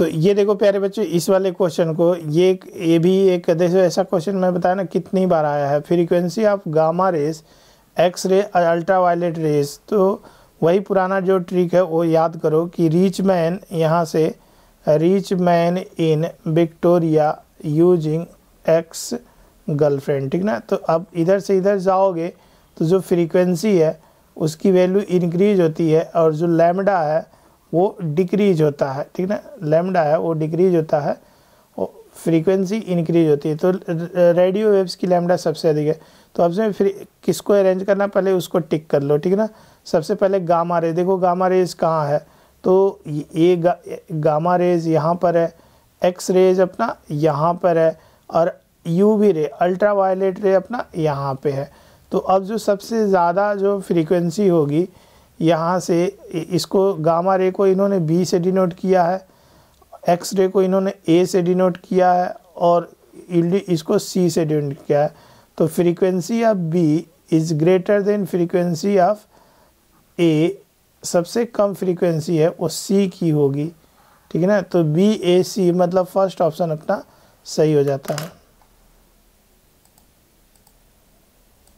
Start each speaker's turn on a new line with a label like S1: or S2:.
S1: तो ये देखो प्यारे बच्चों इस वाले क्वेश्चन को ये ये भी एक देखो ऐसा क्वेश्चन मैं बताया ना कितनी बार आया है frequency of gamma rays X ray ultraviolet rays तो वही पुराना जो ट्रिक है वो याद करो कि रीच मैन यहाँ से rich man in Victoria using ex girlfriend ठीक ना तो अब इधर से इधर जाओगे तो जो फ्रीक्वेंसी है उसकी वैल्यू इंक्रीज होती है और जो लैमडा है वो डिक्रीज होता है ठीक ना लेमडा है वो डिक्रीज होता है और फ्रीक्वेंसी इंक्रीज होती है तो रेडियो वेव्स की लेमडा सबसे अधिक है तो से फिर किसको अरेंज करना पहले उसको टिक कर लो ठीक ना सबसे पहले गामा रेज देखो गामा रेज कहाँ है तो ये गा, गामा रेज यहाँ पर है एक्स रेज अपना यहाँ पर है और U V ray ultraviolet ray अपना यहाँ पे है तो अब जो सबसे ज़्यादा जो फ्रीक्वेंसी होगी यहाँ से इसको गामा रे को इन्होंने बी से डिनोट किया है एक्स रे को इन्होंने ए से डिनोट किया है और इसको सी से डिनोट किया है तो frequency of B is greater than frequency of A सबसे कम फ्रीक्वेंसी है वो सी की होगी ठीक है ना तो बी ए सी मतलब फर्स्ट ऑप्शन अपना सही हो जाता है